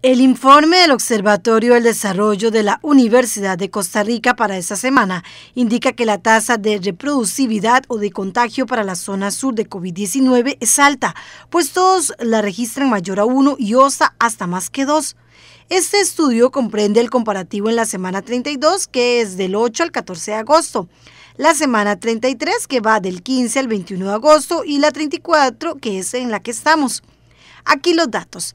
El informe del Observatorio del Desarrollo de la Universidad de Costa Rica para esta semana indica que la tasa de reproducibilidad o de contagio para la zona sur de COVID-19 es alta, pues todos la registran mayor a 1 y OSA hasta más que dos. Este estudio comprende el comparativo en la semana 32, que es del 8 al 14 de agosto, la semana 33, que va del 15 al 21 de agosto, y la 34, que es en la que estamos. Aquí los datos.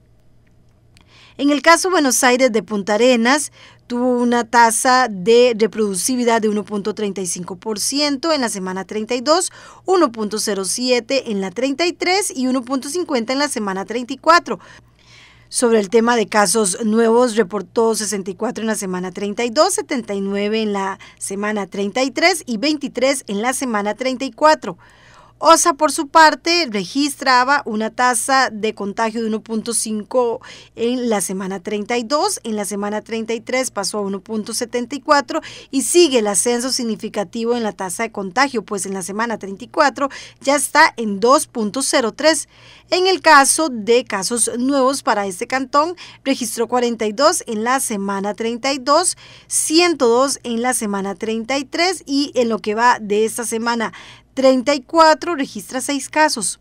En el caso Buenos Aires de Punta Arenas, tuvo una tasa de reproducibilidad de 1.35% en la semana 32, 1.07 en la 33 y 1.50 en la semana 34. Sobre el tema de casos nuevos, reportó 64 en la semana 32, 79 en la semana 33 y 23 en la semana 34. OSA, por su parte, registraba una tasa de contagio de 1.5 en la semana 32, en la semana 33 pasó a 1.74 y sigue el ascenso significativo en la tasa de contagio, pues en la semana 34 ya está en 2.03. En el caso de casos nuevos para este cantón, registró 42 en la semana 32, 102 en la semana 33 y en lo que va de esta semana 34 registra 6 casos.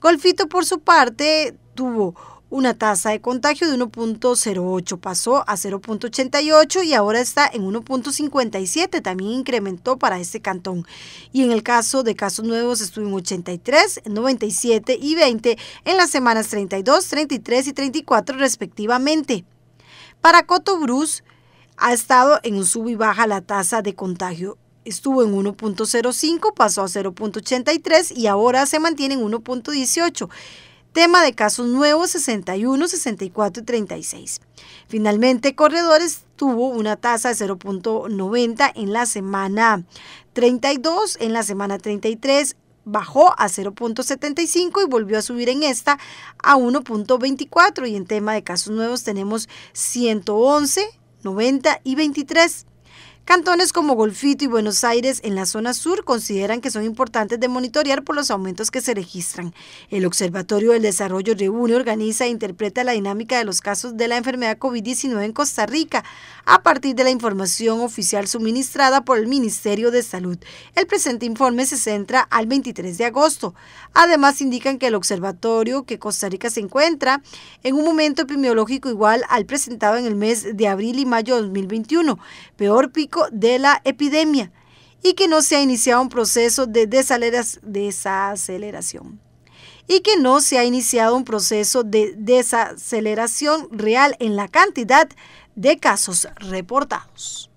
Golfito, por su parte, tuvo una tasa de contagio de 1.08, pasó a 0.88 y ahora está en 1.57, también incrementó para este cantón. Y en el caso de casos nuevos estuvo en 83, 97 y 20 en las semanas 32, 33 y 34 respectivamente. Para coto bruce ha estado en un sub y baja la tasa de contagio estuvo en 1.05, pasó a 0.83 y ahora se mantiene en 1.18. Tema de casos nuevos 61, 64 y 36. Finalmente, Corredores tuvo una tasa de 0.90 en la semana 32, en la semana 33 bajó a 0.75 y volvió a subir en esta a 1.24 y en tema de casos nuevos tenemos 111, 90 y 23. Cantones como Golfito y Buenos Aires en la zona sur consideran que son importantes de monitorear por los aumentos que se registran. El Observatorio del Desarrollo reúne, organiza e interpreta la dinámica de los casos de la enfermedad COVID-19 en Costa Rica a partir de la información oficial suministrada por el Ministerio de Salud. El presente informe se centra al 23 de agosto. Además, indican que el observatorio que Costa Rica se encuentra en un momento epidemiológico igual al presentado en el mes de abril y mayo de 2021, peor pico de la epidemia y que no se ha iniciado un proceso de desaceleración y que no se ha iniciado un proceso de desaceleración real en la cantidad de casos reportados.